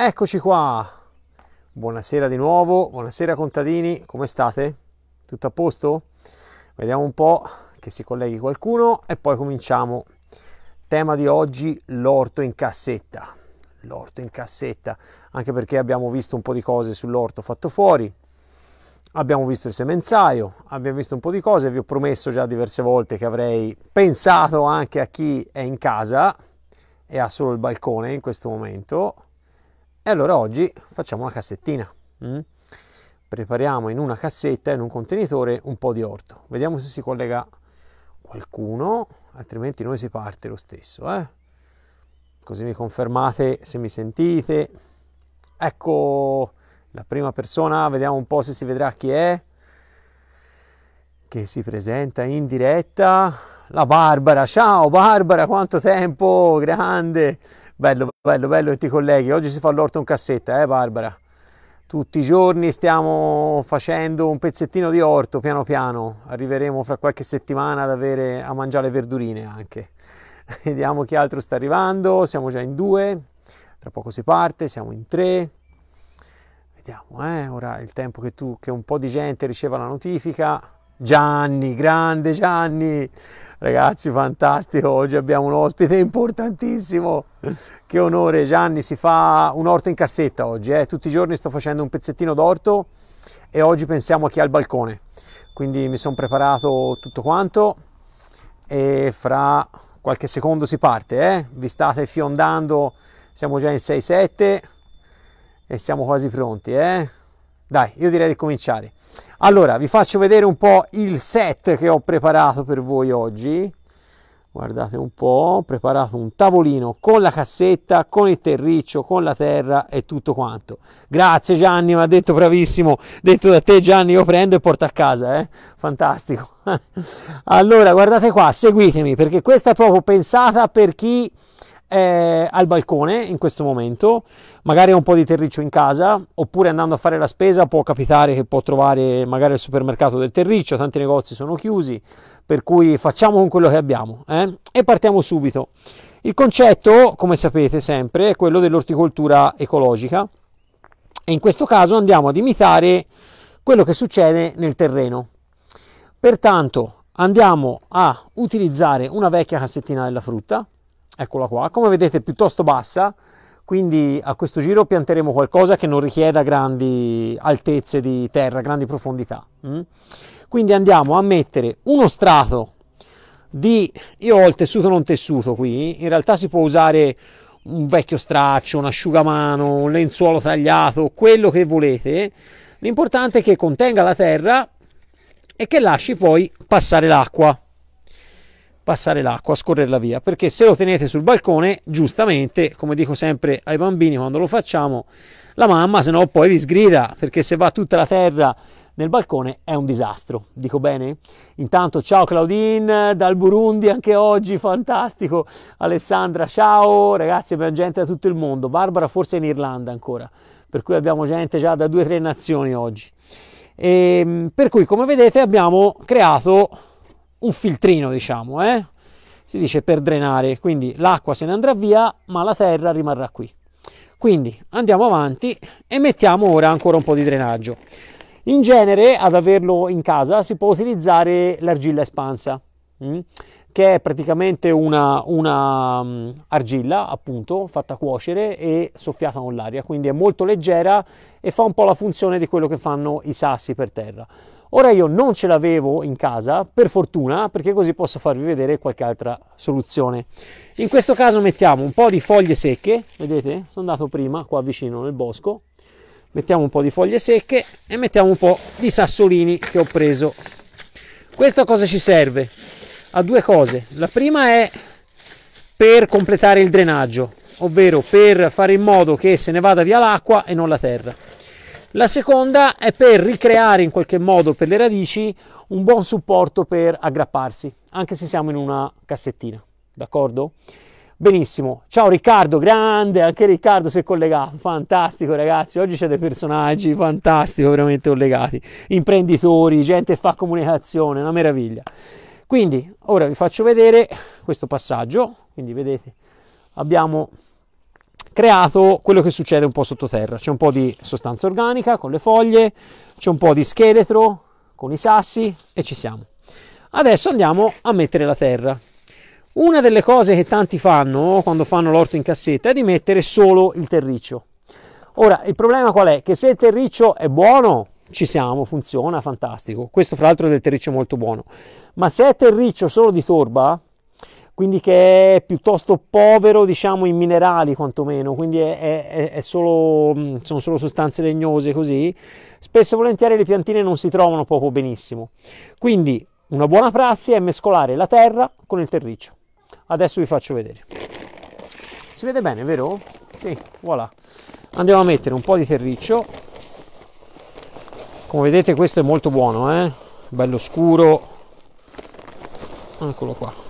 Eccoci qua! Buonasera di nuovo, buonasera contadini, come state? Tutto a posto? Vediamo un po' che si colleghi qualcuno e poi cominciamo. Tema di oggi, l'orto in cassetta. L'orto in cassetta, anche perché abbiamo visto un po' di cose sull'orto fatto fuori, abbiamo visto il semenzaio, abbiamo visto un po' di cose, vi ho promesso già diverse volte che avrei pensato anche a chi è in casa e ha solo il balcone in questo momento e allora oggi facciamo una cassettina. Mm? Prepariamo in una cassetta, in un contenitore, un po' di orto. Vediamo se si collega qualcuno, altrimenti noi si parte lo stesso. Eh? Così mi confermate se mi sentite. Ecco la prima persona, vediamo un po' se si vedrà chi è che si presenta in diretta. La Barbara, ciao Barbara, quanto tempo, grande, bello Bello, bello che ti colleghi. Oggi si fa l'orto in cassetta, eh Barbara? Tutti i giorni stiamo facendo un pezzettino di orto piano piano. Arriveremo fra qualche settimana ad avere a mangiare verdurine anche. Vediamo chi altro sta arrivando. Siamo già in due. Tra poco si parte, siamo in tre. Vediamo, eh? Ora è il tempo che tu, che un po' di gente riceva la notifica. Gianni, grande Gianni, ragazzi fantastico, oggi abbiamo un ospite importantissimo, che onore Gianni, si fa un orto in cassetta oggi, eh? tutti i giorni sto facendo un pezzettino d'orto e oggi pensiamo a chi ha il balcone, quindi mi sono preparato tutto quanto e fra qualche secondo si parte, eh? vi state fiondando, siamo già in 6-7 e siamo quasi pronti, eh? dai io direi di cominciare. Allora, vi faccio vedere un po' il set che ho preparato per voi oggi. Guardate un po', ho preparato un tavolino con la cassetta, con il terriccio, con la terra e tutto quanto. Grazie Gianni, mi ha detto bravissimo, detto da te Gianni, io prendo e porto a casa, eh? fantastico. allora, guardate qua, seguitemi perché questa è proprio pensata per chi eh, al balcone in questo momento, magari ha un po' di terriccio in casa, oppure andando a fare la spesa può capitare che può trovare magari al supermercato del terriccio, tanti negozi sono chiusi, per cui facciamo con quello che abbiamo eh? e partiamo subito. Il concetto, come sapete sempre, è quello dell'orticoltura ecologica e in questo caso andiamo ad imitare quello che succede nel terreno. Pertanto andiamo a utilizzare una vecchia cassettina della frutta, eccola qua, come vedete è piuttosto bassa, quindi a questo giro pianteremo qualcosa che non richieda grandi altezze di terra, grandi profondità. Mm? Quindi andiamo a mettere uno strato di... io ho il tessuto non tessuto qui, in realtà si può usare un vecchio straccio, un asciugamano, un lenzuolo tagliato, quello che volete. L'importante è che contenga la terra e che lasci poi passare l'acqua passare l'acqua, scorrerla via, perché se lo tenete sul balcone, giustamente, come dico sempre ai bambini quando lo facciamo, la mamma se no poi vi sgrida, perché se va tutta la terra nel balcone è un disastro, dico bene? Intanto ciao Claudine dal Burundi anche oggi, fantastico, Alessandra ciao, ragazzi abbiamo gente da tutto il mondo, Barbara forse in Irlanda ancora, per cui abbiamo gente già da due o tre nazioni oggi. E, ehm, per cui come vedete abbiamo creato un filtrino, diciamo, eh? si dice per drenare, quindi l'acqua se ne andrà via, ma la terra rimarrà qui. Quindi andiamo avanti e mettiamo ora ancora un po' di drenaggio. In genere ad averlo in casa si può utilizzare l'argilla espansa, mm? che è praticamente una, una mm, argilla appunto fatta cuocere e soffiata con l'aria, quindi è molto leggera e fa un po' la funzione di quello che fanno i sassi per terra. Ora io non ce l'avevo in casa, per fortuna, perché così posso farvi vedere qualche altra soluzione. In questo caso mettiamo un po' di foglie secche, vedete? Sono andato prima qua vicino nel bosco. Mettiamo un po' di foglie secche e mettiamo un po' di sassolini che ho preso. Questo a cosa ci serve? A due cose. La prima è per completare il drenaggio, ovvero per fare in modo che se ne vada via l'acqua e non la terra. La seconda è per ricreare in qualche modo per le radici un buon supporto per aggrapparsi, anche se siamo in una cassettina, d'accordo? Benissimo, ciao Riccardo, grande, anche Riccardo si è collegato, fantastico ragazzi, oggi c'è dei personaggi fantastici, veramente collegati, imprenditori, gente che fa comunicazione, una meraviglia. Quindi, ora vi faccio vedere questo passaggio, quindi vedete, abbiamo creato quello che succede un po' sottoterra. C'è un po' di sostanza organica con le foglie, c'è un po' di scheletro con i sassi e ci siamo. Adesso andiamo a mettere la terra. Una delle cose che tanti fanno quando fanno l'orto in cassetta è di mettere solo il terriccio. Ora, il problema qual è? Che se il terriccio è buono, ci siamo, funziona, fantastico. Questo fra l'altro è del terriccio molto buono. Ma se è terriccio solo di torba, quindi che è piuttosto povero diciamo in minerali quantomeno, quindi è, è, è solo, mm, sono solo sostanze legnose così, spesso e volentieri le piantine non si trovano proprio benissimo. Quindi una buona prassi è mescolare la terra con il terriccio. Adesso vi faccio vedere. Si vede bene, vero? Sì, voilà. Andiamo a mettere un po' di terriccio. Come vedete questo è molto buono, eh? bello scuro. Eccolo qua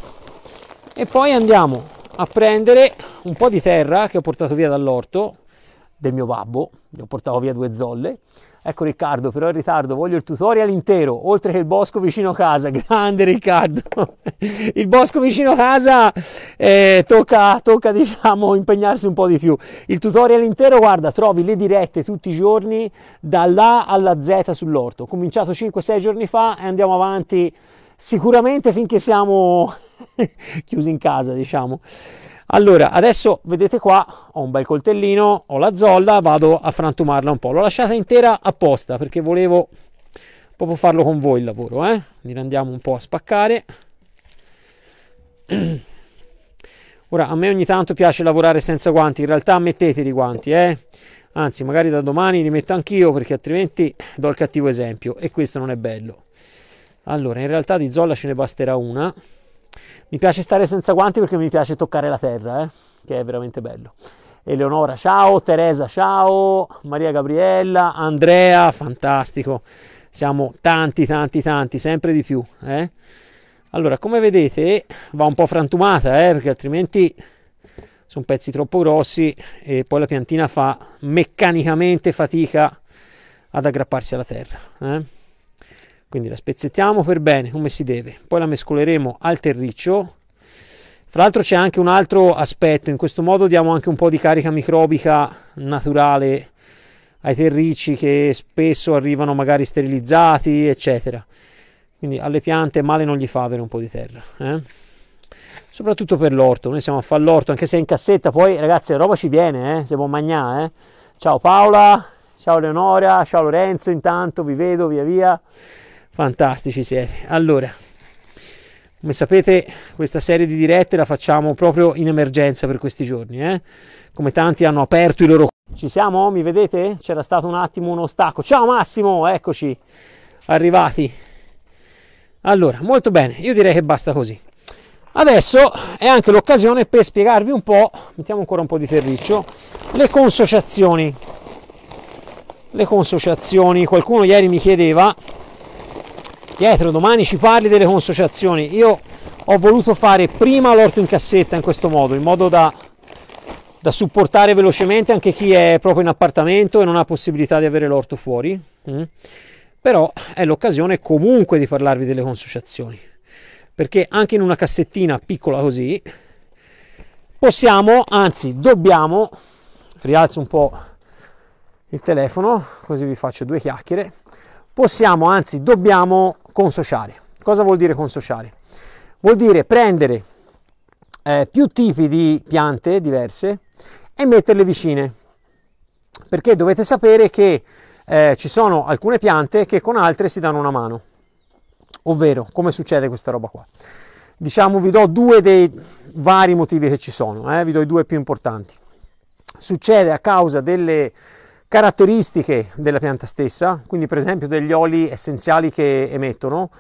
e poi andiamo a prendere un po' di terra che ho portato via dall'orto del mio babbo, gli ho portato via due zolle. Ecco Riccardo, però in ritardo, voglio il tutorial intero, oltre che il bosco vicino casa, grande Riccardo. il bosco vicino casa eh, tocca, tocca diciamo, impegnarsi un po' di più. Il tutorial intero, guarda, trovi le dirette tutti i giorni dall'A alla Z sull'orto. Ho cominciato 5-6 giorni fa e andiamo avanti sicuramente finché siamo chiusi in casa, diciamo. Allora, adesso vedete qua, ho un bel coltellino, ho la zolla, vado a frantumarla un po'. L'ho lasciata intera apposta perché volevo proprio farlo con voi il lavoro, eh? Quindi andiamo un po' a spaccare. Ora, a me ogni tanto piace lavorare senza guanti, in realtà metteteli i guanti, eh? Anzi, magari da domani li metto anch'io perché altrimenti do il cattivo esempio e questo non è bello. Allora, in realtà di zolla ce ne basterà una. Mi piace stare senza guanti perché mi piace toccare la terra, eh? che è veramente bello. Eleonora, ciao, Teresa, ciao, Maria Gabriella, Andrea, fantastico. Siamo tanti, tanti, tanti, sempre di più. Eh? Allora, come vedete, va un po' frantumata, eh? perché altrimenti sono pezzi troppo grossi e poi la piantina fa meccanicamente fatica ad aggrapparsi alla terra. Eh? Quindi la spezzettiamo per bene, come si deve. Poi la mescoleremo al terriccio. Fra l'altro c'è anche un altro aspetto, in questo modo diamo anche un po' di carica microbica naturale ai terricci che spesso arrivano magari sterilizzati, eccetera. Quindi alle piante male non gli fa avere un po' di terra. Eh? Soprattutto per l'orto, noi siamo a fare l'orto, anche se è in cassetta, poi ragazzi la roba ci viene, eh? siamo magnà. Eh? Ciao Paola, ciao Leonora, ciao Lorenzo, intanto vi vedo via via. Fantastici siete. Allora, come sapete, questa serie di dirette la facciamo proprio in emergenza per questi giorni. Eh? Come tanti hanno aperto i loro. Ci siamo? Mi vedete? C'era stato un attimo uno stacco. Ciao Massimo, eccoci arrivati. Allora, molto bene, io direi che basta così. Adesso è anche l'occasione per spiegarvi un po', mettiamo ancora un po' di terriccio, le consociazioni. Le consociazioni, qualcuno ieri mi chiedeva Pietro, domani ci parli delle consociazioni. Io ho voluto fare prima l'orto in cassetta in questo modo, in modo da, da supportare velocemente anche chi è proprio in appartamento e non ha possibilità di avere l'orto fuori. Mm. Però è l'occasione comunque di parlarvi delle consociazioni. Perché anche in una cassettina piccola così possiamo, anzi dobbiamo, rialzo un po' il telefono così vi faccio due chiacchiere, possiamo, anzi dobbiamo consociare. Cosa vuol dire consociare? Vuol dire prendere eh, più tipi di piante diverse e metterle vicine, perché dovete sapere che eh, ci sono alcune piante che con altre si danno una mano, ovvero come succede questa roba qua. Diciamo vi do due dei vari motivi che ci sono, eh? vi do i due più importanti. Succede a causa delle Caratteristiche della pianta stessa, quindi per esempio degli oli essenziali che emettono,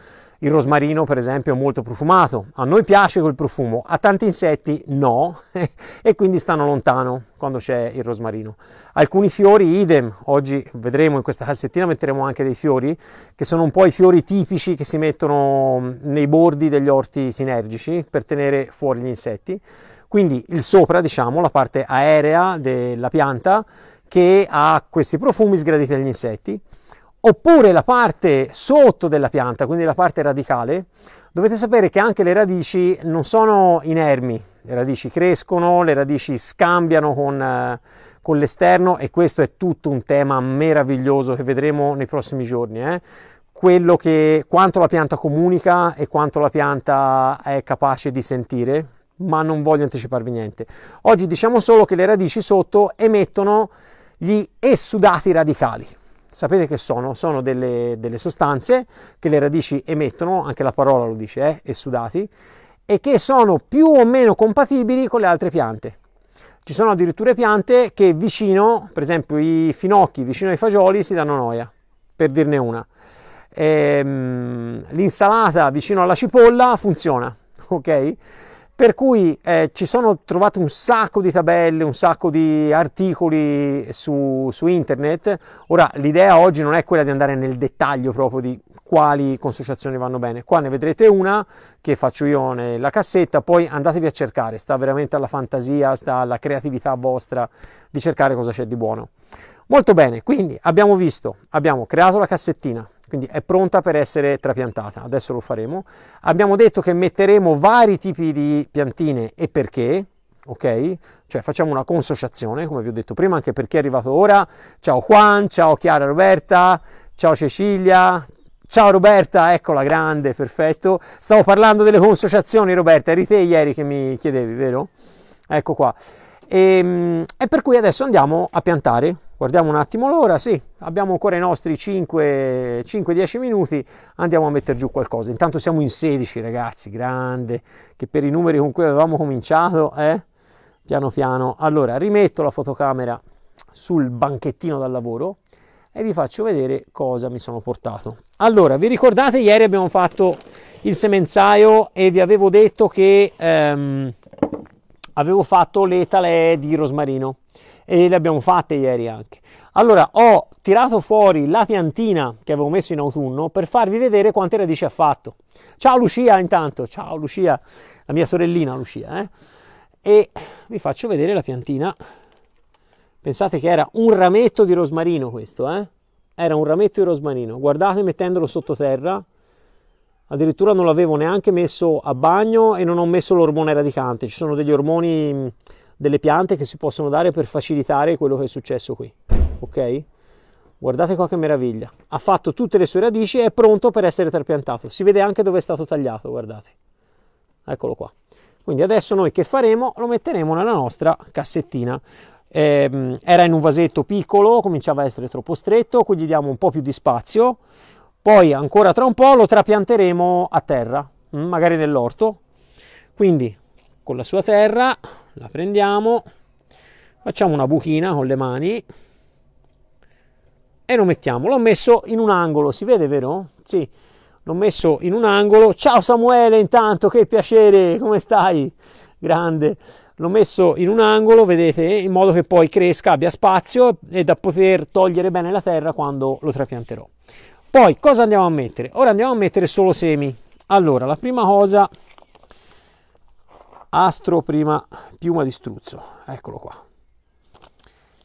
il rosmarino, per esempio, è molto profumato. A noi piace quel profumo, a tanti insetti no, e quindi stanno lontano quando c'è il rosmarino. Alcuni fiori, idem, oggi vedremo in questa cassettina, metteremo anche dei fiori, che sono un po' i fiori tipici che si mettono nei bordi degli orti sinergici per tenere fuori gli insetti. Quindi il sopra, diciamo, la parte aerea della pianta, che ha questi profumi sgraditi agli insetti, oppure la parte sotto della pianta, quindi la parte radicale, dovete sapere che anche le radici non sono inermi, le radici crescono, le radici scambiano con, eh, con l'esterno e questo è tutto un tema meraviglioso che vedremo nei prossimi giorni. Eh? quello che quanto la pianta comunica e quanto la pianta è capace di sentire, ma non voglio anticiparvi niente. Oggi diciamo solo che le radici sotto emettono gli essudati radicali. Sapete che sono? Sono delle, delle sostanze che le radici emettono, anche la parola lo dice, eh, essudati, e che sono più o meno compatibili con le altre piante. Ci sono addirittura piante che vicino, per esempio i finocchi vicino ai fagioli, si danno noia, per dirne una. Ehm, l'insalata vicino alla cipolla funziona, ok? Per cui eh, ci sono trovate un sacco di tabelle, un sacco di articoli su, su internet. Ora, l'idea oggi non è quella di andare nel dettaglio proprio di quali consociazioni vanno bene. Qua ne vedrete una che faccio io nella cassetta, poi andatevi a cercare, sta veramente alla fantasia, sta alla creatività vostra di cercare cosa c'è di buono. Molto bene, quindi abbiamo visto, abbiamo creato la cassettina, quindi è pronta per essere trapiantata, adesso lo faremo. Abbiamo detto che metteremo vari tipi di piantine e perché, ok? Cioè facciamo una consociazione, come vi ho detto prima, anche per chi è arrivato ora. Ciao Juan, ciao Chiara Roberta, ciao Cecilia, Ciao Roberta, eccola grande, perfetto. Stavo parlando delle consociazioni, Roberta, eri te ieri che mi chiedevi, vero? Ecco qua. E, ehm, e per cui adesso andiamo a piantare Guardiamo un attimo l'ora, sì, abbiamo ancora i nostri 5-10 minuti, andiamo a mettere giù qualcosa. Intanto siamo in 16 ragazzi, grande, che per i numeri con cui avevamo cominciato, eh? piano piano. Allora, rimetto la fotocamera sul banchettino da lavoro e vi faccio vedere cosa mi sono portato. Allora, vi ricordate ieri abbiamo fatto il semenzaio e vi avevo detto che ehm, avevo fatto le talee di rosmarino e le abbiamo fatte ieri anche. Allora ho tirato fuori la piantina che avevo messo in autunno per farvi vedere quante radici ha fatto. Ciao Lucia intanto, ciao Lucia, la mia sorellina Lucia. Eh? E vi faccio vedere la piantina. Pensate che era un rametto di rosmarino questo, eh? Era un rametto di rosmarino. Guardate mettendolo sottoterra. Addirittura non l'avevo neanche messo a bagno e non ho messo l'ormone radicante. Ci sono degli ormoni delle piante che si possono dare per facilitare quello che è successo qui. Ok? Guardate qua che meraviglia. Ha fatto tutte le sue radici e è pronto per essere trapiantato. Si vede anche dove è stato tagliato, guardate. Eccolo qua. Quindi adesso noi che faremo? Lo metteremo nella nostra cassettina. Eh, era in un vasetto piccolo, cominciava a essere troppo stretto, quindi gli diamo un po' più di spazio. Poi ancora tra un po' lo trapianteremo a terra, mm, magari nell'orto. Quindi con la sua terra la prendiamo, facciamo una buchina con le mani e lo mettiamo. L'ho messo in un angolo, si vede vero? Sì, l'ho messo in un angolo. Ciao Samuele, intanto che piacere, come stai? Grande. L'ho messo in un angolo, vedete, in modo che poi cresca, abbia spazio e da poter togliere bene la terra quando lo trapianterò. Poi cosa andiamo a mettere? Ora andiamo a mettere solo semi. Allora, la prima cosa astro prima piuma di struzzo, eccolo qua,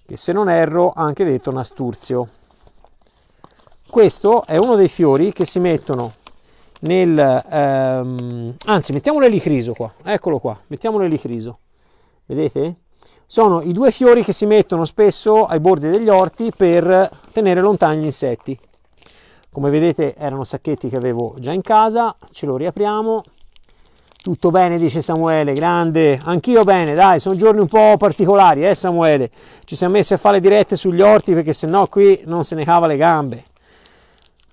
che se non erro anche detto nasturzio. Questo è uno dei fiori che si mettono nel... Ehm, anzi, mettiamolo l'elicriso qua, eccolo qua, mettiamolo l'elicriso, vedete? Sono i due fiori che si mettono spesso ai bordi degli orti per tenere lontani gli insetti. Come vedete erano sacchetti che avevo già in casa, ce lo riapriamo, tutto bene, dice Samuele, grande. Anch'io bene, dai, sono giorni un po' particolari, eh Samuele. Ci siamo messi a fare dirette sugli orti perché sennò qui non se ne cava le gambe.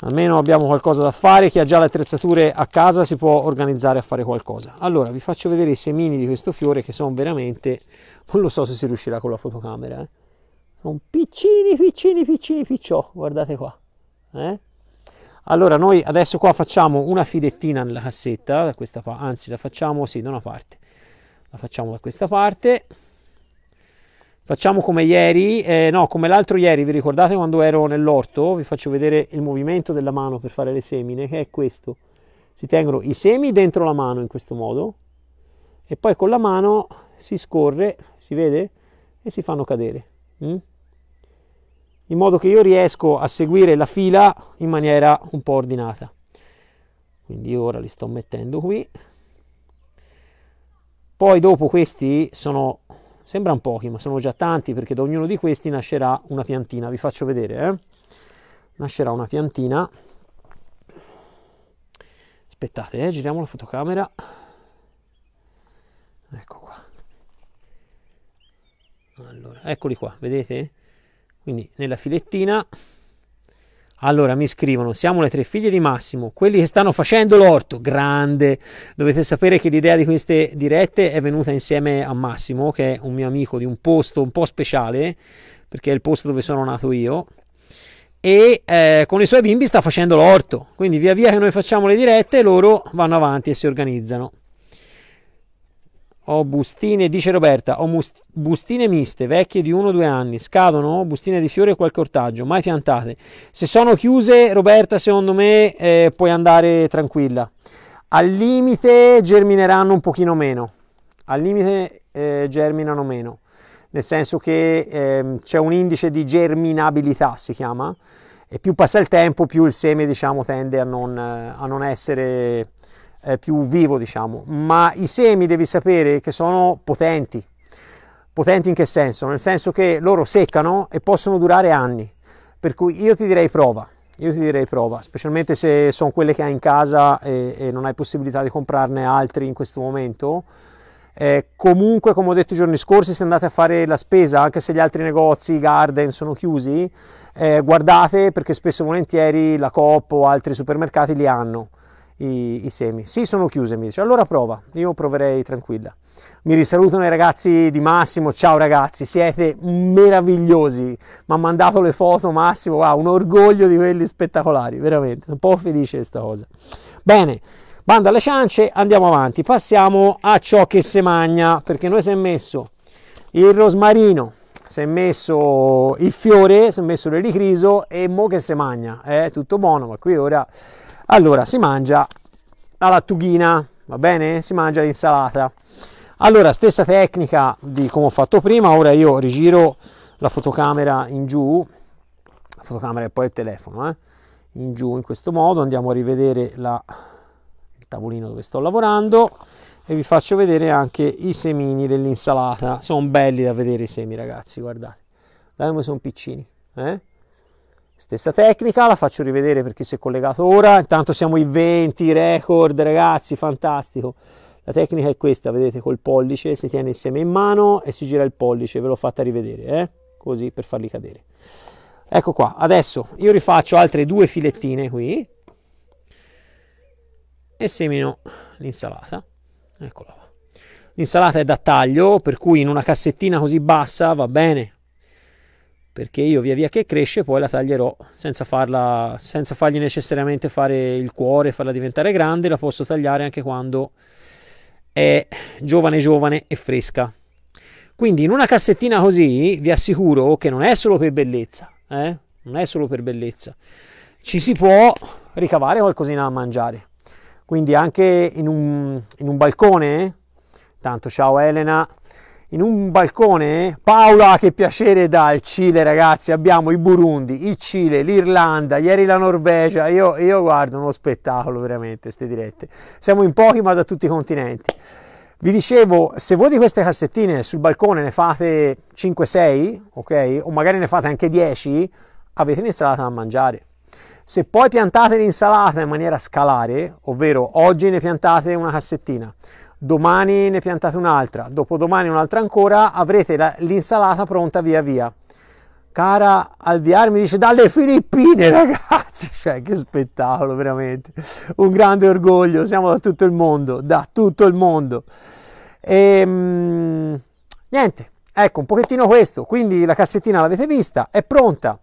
Almeno abbiamo qualcosa da fare, chi ha già le attrezzature a casa si può organizzare a fare qualcosa. Allora, vi faccio vedere i semini di questo fiore che sono veramente... Non lo so se si riuscirà con la fotocamera, eh. Sono piccini, piccini, piccini, picciò, guardate qua. Eh? Allora noi adesso qua facciamo una filettina nella cassetta, da questa parte, anzi la facciamo sì da una parte, la facciamo da questa parte. Facciamo come ieri, eh, no come l'altro ieri, vi ricordate quando ero nell'orto? Vi faccio vedere il movimento della mano per fare le semine, che è questo. Si tengono i semi dentro la mano in questo modo e poi con la mano si scorre, si vede, e si fanno cadere. Mm? in modo che io riesco a seguire la fila in maniera un po' ordinata. Quindi ora li sto mettendo qui. Poi dopo questi sono, sembrano pochi, ma sono già tanti perché da ognuno di questi nascerà una piantina. Vi faccio vedere, eh? Nascerà una piantina. Aspettate, eh? giriamo la fotocamera. Ecco qua. Allora, eccoli qua, vedete? Quindi nella filettina. Allora mi scrivono: Siamo le tre figlie di Massimo, quelli che stanno facendo l'orto. Grande! Dovete sapere che l'idea di queste dirette è venuta insieme a Massimo, che è un mio amico di un posto un po' speciale, perché è il posto dove sono nato io. E eh, con i suoi bimbi sta facendo l'orto. Quindi, via via che noi facciamo le dirette, loro vanno avanti e si organizzano. Ho bustine, dice Roberta, ho must- bustine miste, vecchie di 1-2 anni, scadono, ho bustine di fiori e qualche ortaggio, mai piantate. Se sono chiuse, Roberta, secondo me eh, puoi andare tranquilla. Al limite germineranno un pochino meno, al limite eh, germinano meno, nel senso che eh, c'è un indice di germinabilità, si chiama, e più passa il tempo, più il seme diciamo, tende a non, a non essere eh, più vivo, diciamo, ma i semi devi sapere che sono potenti. Potenti in che senso? Nel senso che loro seccano e possono durare anni. Per cui io ti direi prova, io ti direi prova, specialmente se sono quelle che hai in casa e, e non hai possibilità di comprarne altri in questo momento. Eh, comunque, come ho detto i giorni scorsi, se andate a fare la spesa, anche se gli altri negozi, i garden sono chiusi, eh, guardate perché spesso e volentieri la Coop o altri supermercati li hanno i, i semi. Sì, sono chiuse, mi dice. Allora prova, io proverei tranquilla. Mi risalutano i ragazzi di Massimo, ciao ragazzi, siete meravigliosi. Mi ha mandato le foto Massimo, wow, un orgoglio di quelli spettacolari, veramente. Sono un po' felice di questa cosa. Bene, bando alle ciance, andiamo avanti. Passiamo a ciò che si mangia, perché noi si è messo il rosmarino, si è messo il fiore, si è messo l'elicriso e mo che si mangia, È eh, tutto buono, ma qui ora allora, si mangia la lattughina, va bene? Si mangia l'insalata. Allora, stessa tecnica di come ho fatto prima, ora io rigiro la fotocamera in giù, la fotocamera e poi il telefono, eh? in giù in questo modo, andiamo a rivedere la, il tavolino dove sto lavorando e vi faccio vedere anche i semini dell'insalata, sono belli da vedere i semi ragazzi, guardate, dai come sono piccini, eh? Stessa tecnica, la faccio rivedere per chi si è collegato ora. Intanto siamo i 20 record, ragazzi, fantastico. La tecnica è questa, vedete col pollice, si tiene insieme in mano e si gira il pollice, ve l'ho fatta rivedere, eh? così per farli cadere. Ecco qua, adesso io rifaccio altre due filettine qui e semino l'insalata, eccola qua. L'insalata è da taglio, per cui in una cassettina così bassa va bene, perché io via via che cresce poi la taglierò senza, farla, senza fargli necessariamente fare il cuore, farla diventare grande, la posso tagliare anche quando è giovane giovane e fresca. Quindi in una cassettina così vi assicuro che non è solo per bellezza, eh? non è solo per bellezza, ci si può ricavare qualcosina da mangiare. Quindi anche in un, in un balcone, tanto ciao Elena, in un balcone. Paola, che piacere dal Cile, ragazzi. Abbiamo i Burundi, il Cile, l'Irlanda, ieri la Norvegia. Io, io guardo uno spettacolo veramente, queste dirette. Siamo in pochi, ma da tutti i continenti. Vi dicevo, se voi di queste cassettine sul balcone ne fate 5-6, ok? O magari ne fate anche 10, avete un'insalata da mangiare. Se poi piantate l'insalata in maniera scalare, ovvero oggi ne piantate una cassettina, domani ne piantate un'altra, dopodomani un'altra ancora, avrete la, l'insalata pronta via via. Cara Alviar mi dice dalle Filippine ragazzi, cioè che spettacolo veramente, un grande orgoglio, siamo da tutto il mondo, da tutto il mondo. E, ehm, mh, niente, ecco un pochettino questo, quindi la cassettina l'avete vista, è pronta.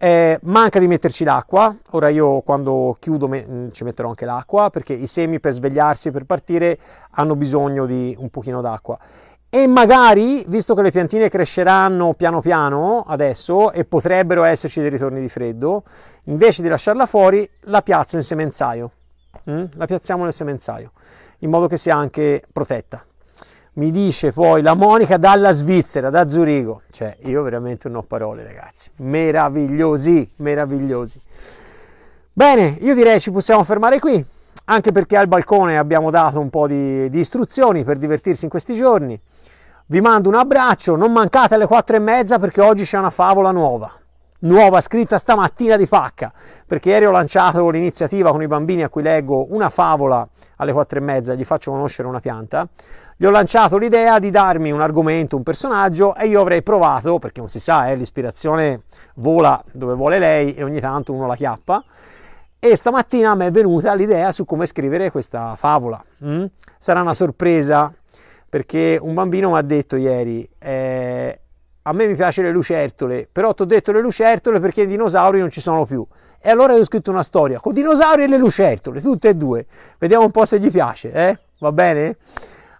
Eh, manca di metterci l'acqua, ora io quando chiudo me- mm, ci metterò anche l'acqua perché i semi per svegliarsi e per partire hanno bisogno di un pochino d'acqua. E magari, visto che le piantine cresceranno piano piano adesso e potrebbero esserci dei ritorni di freddo, invece di lasciarla fuori la piazzo in semenzaio, mm? la piazziamo nel semenzaio, in modo che sia anche protetta mi dice poi la Monica dalla Svizzera, da Zurigo. Cioè, io veramente non ho parole, ragazzi. Meravigliosi, meravigliosi. Bene, io direi ci possiamo fermare qui, anche perché al balcone abbiamo dato un po' di, di istruzioni per divertirsi in questi giorni. Vi mando un abbraccio, non mancate alle quattro e mezza perché oggi c'è una favola nuova. Nuova scritta stamattina di pacca, perché ieri ho lanciato l'iniziativa con i bambini a cui leggo una favola alle quattro e mezza, gli faccio conoscere una pianta gli ho lanciato l'idea di darmi un argomento, un personaggio e io avrei provato, perché non si sa, eh, l'ispirazione vola dove vuole lei e ogni tanto uno la chiappa, e stamattina mi è venuta l'idea su come scrivere questa favola. Mm? Sarà una sorpresa perché un bambino mi ha detto ieri, eh, a me mi piacciono le lucertole, però ti ho detto le lucertole perché i dinosauri non ci sono più. E allora io ho scritto una storia con dinosauri e le lucertole, tutte e due. Vediamo un po' se gli piace, eh? va bene?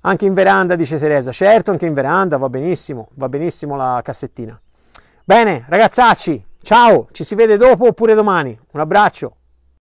Anche in veranda, dice Teresa. Certo, anche in veranda, va benissimo, va benissimo la cassettina. Bene, ragazzacci, ciao, ci si vede dopo oppure domani. Un abbraccio.